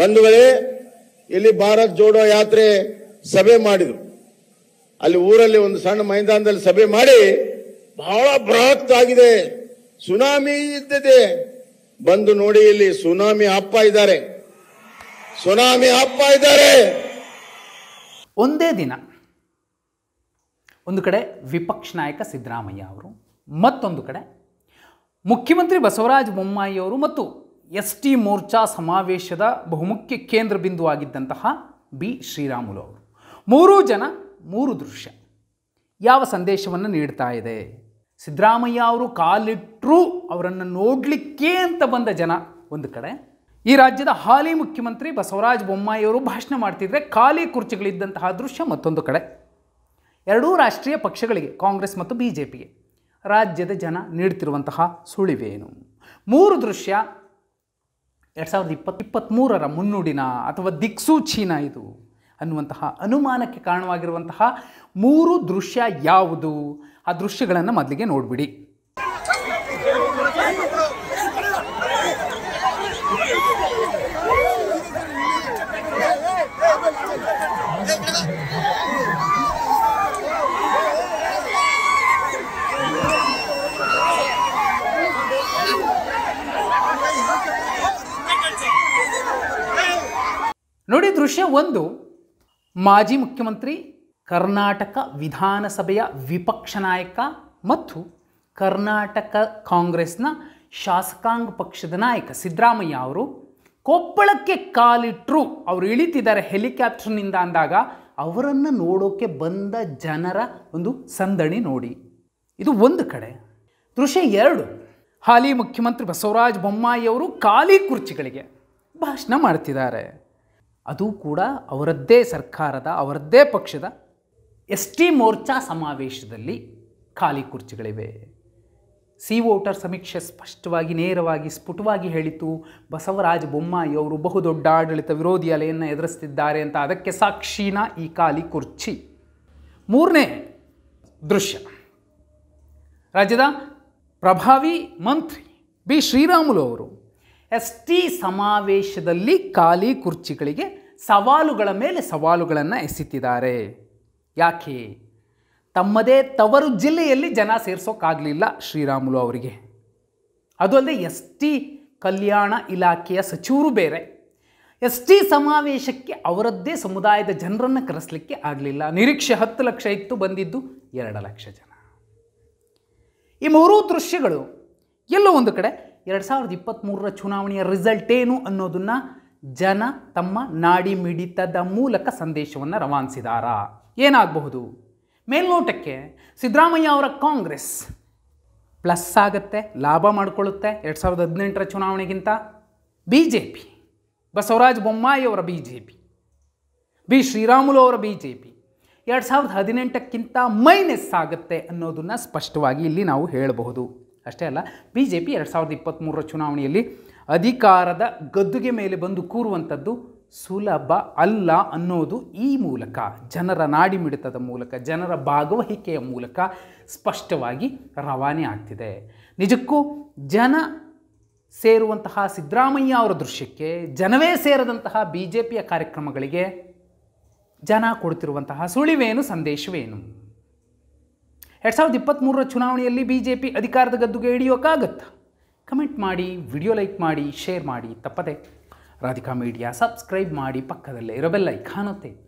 ಬಂಧುಗಳೇ ಇಲ್ಲಿ ಭಾರತ್ ಜೋಡೋ ಯಾತ್ರೆ ಸಭೆ ಮಾಡಿದ್ರು ಅಲ್ಲಿ ಊರಲ್ಲಿ ಒಂದು ಸಣ್ಣ ಮೈದಾನದಲ್ಲಿ ಸಭೆ ಮಾಡಿ ಬಹಳ ಬೃಹತ್ ಆಗಿದೆ ಸುನಾಮಿ ಇದ್ದಿದೆ ಬಂದು ನೋಡಿ ಇಲ್ಲಿ ಸುನಾಮಿ ಅಪ್ಪ ಇದ್ದಾರೆ ಸುನಾಮಿ ಅಪ್ಪ ಇದ್ದಾರೆ ಒಂದೇ ದಿನ ಒಂದು ಕಡೆ ವಿಪಕ್ಷ ನಾಯಕ ಸಿದ್ದರಾಮಯ್ಯ ಅವರು ಮತ್ತೊಂದು ಕಡೆ ಮುಖ್ಯಮಂತ್ರಿ ಬಸವರಾಜ ಬೊಮ್ಮಾಯಿ ಅವರು ಮತ್ತು ಎಸ್ ಟಿ ಮೋರ್ಚಾ ಸಮಾವೇಶದ ಬಹುಮುಖ್ಯ ಕೇಂದ್ರ ಬಿಂದುವಾಗಿದ್ದಂತಹ ಬಿ ಶ್ರೀರಾಮುಲು ಅವರು ಮೂರೂ ಜನ ಮೂರು ದೃಶ್ಯ ಯಾವ ಸಂದೇಶವನ್ನು ನೀಡ್ತಾ ಇದೆ ಸಿದ್ದರಾಮಯ್ಯ ಅವರು ಕಾಲಿಟ್ಟರೂ ಅವರನ್ನು ನೋಡಲಿಕ್ಕೆ ಅಂತ ಬಂದ ಜನ ಒಂದು ಕಡೆ ಈ ರಾಜ್ಯದ ಹಾಲಿ ಮುಖ್ಯಮಂತ್ರಿ ಬಸವರಾಜ ಬೊಮ್ಮಾಯಿಯವರು ಭಾಷಣ ಮಾಡ್ತಿದ್ರೆ ಖಾಲಿ ಕುರ್ಚಿಗಳಿದ್ದಂತಹ ದೃಶ್ಯ ಮತ್ತೊಂದು ಕಡೆ ಎರಡೂ ರಾಷ್ಟ್ರೀಯ ಪಕ್ಷಗಳಿಗೆ ಕಾಂಗ್ರೆಸ್ ಮತ್ತು ಬಿ ಜೆ ಪಿಗೆ ರಾಜ್ಯದ ಜನ ನೀಡ್ತಿರುವಂತಹ ಸುಳಿವೇನು ಮೂರು ದೃಶ್ಯ ಎರಡು ಸಾವಿರದ ಇಪ್ಪತ್ತು ಇಪ್ಪತ್ತ್ಮೂರರ ಮುನ್ನುಡಿನ ಅಥವಾ ದಿಕ್ಸೂಚಿನ ಇದು ಅನ್ನುವಂತಹ ಅನುಮಾನಕ್ಕೆ ಕಾರಣವಾಗಿರುವಂತಹ ಮೂರು ದೃಶ್ಯ ಯಾವುದು ಆ ದೃಶ್ಯಗಳನ್ನು ಮೊದಲಿಗೆ ನೋಡಿಬಿಡಿ ನೋಡಿ ದೃಶ್ಯ ಒಂದು ಮಾಜಿ ಮುಖ್ಯಮಂತ್ರಿ ಕರ್ನಾಟಕ ವಿಧಾನಸಭೆಯ ವಿಪಕ್ಷ ನಾಯಕ ಮತ್ತು ಕರ್ನಾಟಕ ಕಾಂಗ್ರೆಸ್ನ ಶಾಸಕಾಂಗ ಪಕ್ಷದ ನಾಯಕ ಸಿದ್ದರಾಮಯ್ಯ ಅವರು ಕೊಪ್ಪಳಕ್ಕೆ ಕಾಲಿಟ್ಟರು ಅವರು ಇಳಿತಿದ್ದಾರೆ ಹೆಲಿಕಾಪ್ಟರ್ನಿಂದ ಅಂದಾಗ ಅವರನ್ನು ನೋಡೋಕ್ಕೆ ಬಂದ ಜನರ ಒಂದು ಸಂದಣಿ ನೋಡಿ ಇದು ಒಂದು ಕಡೆ ದೃಶ್ಯ ಎರಡು ಹಾಲಿ ಮುಖ್ಯಮಂತ್ರಿ ಬಸವರಾಜ ಬೊಮ್ಮಾಯಿಯವರು ಖಾಲಿ ಕುರ್ಚಿಗಳಿಗೆ ಭಾಷಣ ಮಾಡ್ತಿದ್ದಾರೆ ಅದು ಕೂಡ ಅವರದ್ದೇ ಸರ್ಕಾರದ ಅವರದ್ದೇ ಪಕ್ಷದ ಎಸ್ ಟಿ ಮೋರ್ಚಾ ಸಮಾವೇಶದಲ್ಲಿ ಖಾಲಿ ಕುರ್ಚಿಗಳಿವೆ ಸಿ ವೋಟರ್ ಸಮೀಕ್ಷೆ ಸ್ಪಷ್ಟವಾಗಿ ನೇರವಾಗಿ ಸ್ಫುಟವಾಗಿ ಹೇಳಿತು ಬಸವರಾಜ ಬೊಮ್ಮಾಯಿ ಅವರು ಬಹುದೊಡ್ಡ ಆಡಳಿತ ವಿರೋಧಿ ಅಲೆಯನ್ನು ಎದುರಿಸ್ತಿದ್ದಾರೆ ಅಂತ ಅದಕ್ಕೆ ಸಾಕ್ಷಿನ ಈ ಖಾಲಿ ಕುರ್ಚಿ ಮೂರನೇ ದೃಶ್ಯ ರಾಜ್ಯದ ಪ್ರಭಾವಿ ಮಂತ್ರಿ ಬಿ ಶ್ರೀರಾಮುಲು ಅವರು ಎಸ್ ಟಿ ಸಮಾವೇಶದಲ್ಲಿ ಖಾಲಿ ಕುರ್ಚಿಗಳಿಗೆ ಸವಾಲುಗಳ ಮೇಲೆ ಸವಾಲುಗಳನ್ನು ಎಸೆತಿದ್ದಾರೆ ಯಾಕೆ ತಮ್ಮದೇ ತವರು ಜಿಲ್ಲೆಯಲ್ಲಿ ಜನ ಸೇರಿಸೋಕ್ಕಾಗಲಿಲ್ಲ ಶ್ರೀರಾಮುಲು ಅವರಿಗೆ ಅದು ಅಲ್ಲದೆ ಎಸ್ ಟಿ ಕಲ್ಯಾಣ ಇಲಾಖೆಯ ಸಚಿವರು ಬೇರೆ ಎಸ್ ಟಿ ಸಮಾವೇಶಕ್ಕೆ ಅವರದ್ದೇ ಸಮುದಾಯದ ಜನರನ್ನು ಕರೆಸಲಿಕ್ಕೆ ಆಗಲಿಲ್ಲ ನಿರೀಕ್ಷೆ ಹತ್ತು ಲಕ್ಷ ಇತ್ತು ಬಂದಿದ್ದು ಎರಡು ಲಕ್ಷ ಜನ ಈ ಮೂರೂ ದೃಶ್ಯಗಳು ಎಲ್ಲೋ ಒಂದು ಕಡೆ ಎರಡು ಸಾವಿರದ ಇಪ್ಪತ್ತ್ಮೂರರ ಚುನಾವಣೆಯ ರಿಸಲ್ಟ್ ಏನು ಅನ್ನೋದನ್ನು ಜನ ತಮ್ಮ ನಾಡಿ ಮಿಡಿತದ ಮೂಲಕ ಸಂದೇಶವನ್ನು ರವಾನಿಸಿದಾರಾ ಏನಾಗಬಹುದು ಮೇಲ್ನೋಟಕ್ಕೆ ಸಿದ್ದರಾಮಯ್ಯ ಅವರ ಕಾಂಗ್ರೆಸ್ ಪ್ಲಸ್ ಆಗುತ್ತೆ ಲಾಭ ಮಾಡಿಕೊಳ್ಳುತ್ತೆ ಎರಡು ಸಾವಿರದ ಹದಿನೆಂಟರ ಚುನಾವಣೆಗಿಂತ ಬಿ ಜೆ ಪಿ ಬಸವರಾಜ ಅವರ B J P B Sriramulu ಅವರ ಬಿ ಜೆ ಪಿ ಎರಡು ಸಾವಿರದ ಹದಿನೆಂಟಕ್ಕಿಂತ ಮೈನಸ್ ಆಗುತ್ತೆ ಅನ್ನೋದನ್ನು ಸ್ಪಷ್ಟವಾಗಿ ಇಲ್ಲಿ ನಾವು ಹೇಳಬಹುದು ಅಷ್ಟೇ ಅಲ್ಲ ಬಿ ಜೆ ಪಿ ಎರಡು ಸಾವಿರದ ಇಪ್ಪತ್ತ್ಮೂರರ ಚುನಾವಣೆಯಲ್ಲಿ ಅಧಿಕಾರದ ಗದ್ದುಗೆ ಮೇಲೆ ಬಂದು ಕೂರುವಂಥದ್ದು ಸುಲಭ ಅಲ್ಲ ಅನ್ನೋದು ಈ ಮೂಲಕ ಜನರ ನಾಡಿಮಿಡಿತದ ಮೂಲಕ ಜನರ ಭಾಗವಹಿಕೆಯ ಮೂಲಕ ಸ್ಪಷ್ಟವಾಗಿ ರವಾನೆ ಆಗ್ತಿದೆ ನಿಜಕ್ಕೂ ಜನ ಸೇರುವಂತಹ ಸಿದ್ದರಾಮಯ್ಯ ಅವರ ದೃಶ್ಯಕ್ಕೆ ಜನವೇ ಸೇರದಂತಹ ಬಿ ಜೆ ಪಿಯ ಕಾರ್ಯಕ್ರಮಗಳಿಗೆ ಜನ ಕೊಡ್ತಿರುವಂತಹ ಸುಳಿವೇನು ಸಂದೇಶವೇನು ಎರಡು ಸಾವಿರದ ಇಪ್ಪತ್ತ್ಮೂರರ ಚುನಾವಣೆಯಲ್ಲಿ ಬಿ ಜೆ ಪಿ ಅಧಿಕಾರದ ಗದ್ದುಗೆ ಹಿಡಿಯೋಕ್ಕಾಗತ್ತಾ ಕಮೆಂಟ್ ಮಾಡಿ ವಿಡಿಯೋ ಲೈಕ್ ಮಾಡಿ ಶೇರ್ ಮಾಡಿ ತಪ್ಪದೆ ರಾಧಿಕಾ ಮೀಡಿಯಾ ಸಬ್ಸ್ಕ್ರೈಬ್ ಮಾಡಿ ಪಕ್ಕದಲ್ಲೇ ಇರೋ ಕಾಣುತ್ತೆ